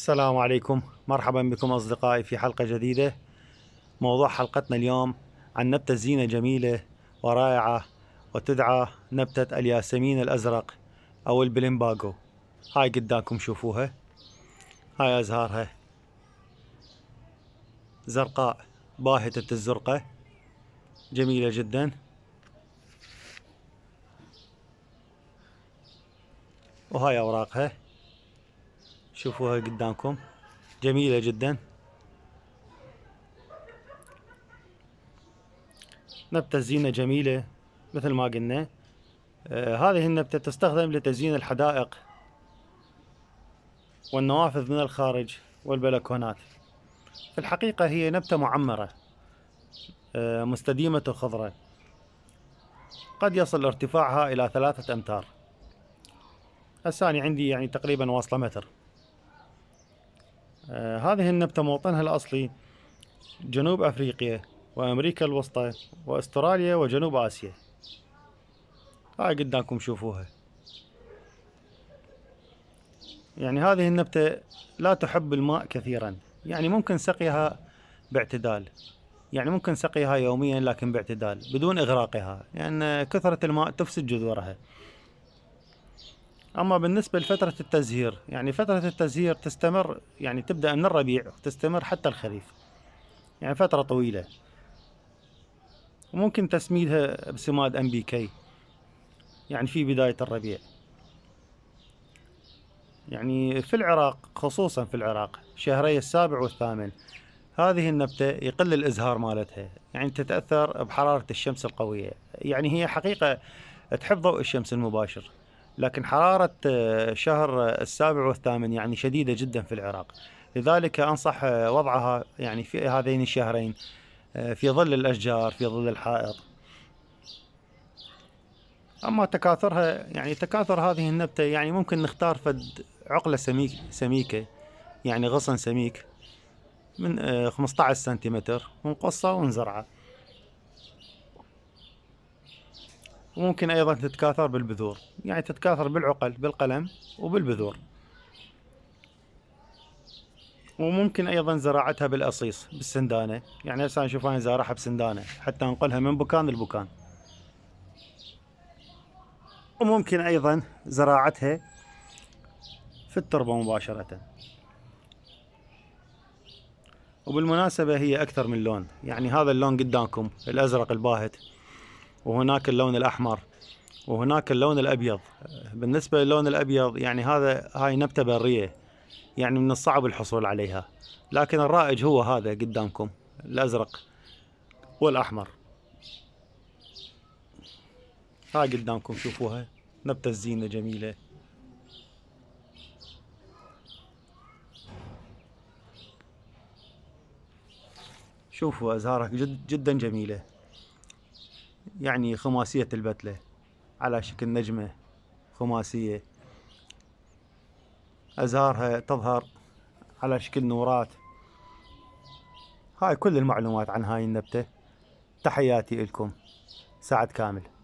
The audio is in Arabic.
السلام عليكم مرحبا بكم أصدقائي في حلقة جديدة موضوع حلقتنا اليوم عن نبتة زينة جميلة ورائعة وتدعى نبتة الياسمين الأزرق أو البلمباغو هاي قدامكم شوفوها هاي أزهارها زرقاء باهتة الزرقة جميلة جدا وهاي أوراقها شوفوها قدامكم جميلة جدا نبتة زينة جميلة مثل ما قلنا آه هذه النبتة تستخدم لتزيين الحدائق والنوافذ من الخارج والبلكونات في الحقيقة هي نبتة معمرة آه مستديمة الخضرة قد يصل ارتفاعها إلى ثلاثة أمتار الثاني عندي يعني تقريبا واصلة متر آه، هذه النبتة موطنها الأصلي جنوب أفريقيا وأمريكا الوسطى وأستراليا وجنوب آسيا هاي قدامكم شوفوها يعني هذه النبتة لا تحب الماء كثيرا يعني ممكن سقيها باعتدال يعني ممكن سقيها يوميا لكن باعتدال بدون إغراقها لأن يعني كثرة الماء تفسد جذورها اما بالنسبه لفتره التزهير يعني فتره التزهير تستمر يعني تبدا من الربيع وتستمر حتى الخريف يعني فتره طويله وممكن تسميدها بسماد ام بي كي يعني في بدايه الربيع يعني في العراق خصوصا في العراق شهري السابع والثامن هذه النبتة يقل الإزهار مالتها يعني تتأثر بحرارة الشمس القوية يعني هي حقيقة تحب ضوء الشمس المباشر لكن حرارة آه، شهر آه، السابع والثامن يعني شديدة جدا في العراق لذلك أنصح آه، وضعها يعني في هذين الشهرين في ظل الأشجار في ظل الحائط أما تكاثرها يعني تكاثر هذه النبتة يعني ممكن نختار فد عقلة سميك سميكة يعني غصن سميك من 15 سنتيمتر ونقصه ونزرعه وممكن أيضا تتكاثر بالبذور يعني تتكاثر بالعقل بالقلم وبالبذور وممكن أيضا زراعتها بالأصيص بالسندانة يعني هسه نشوف أنا زارعها بسندانة حتى أنقلها من بكان لبكان وممكن أيضا زراعتها في التربة مباشرة وبالمناسبة هي أكثر من لون يعني هذا اللون قدامكم الأزرق الباهت وهناك اللون الأحمر وهناك اللون الأبيض بالنسبة للون الأبيض يعني هذا هاي نبتة برية يعني من الصعب الحصول عليها لكن الرائج هو هذا قدامكم الأزرق والأحمر هاي قدامكم شوفوها نبتة الزينة جميلة شوفوا أزهارها جد جدا جميلة يعني خماسية البتلة على شكل نجمة خماسية أزهارها تظهر على شكل نورات هاي كل المعلومات عن هاي النبتة تحياتي لكم سعد كامل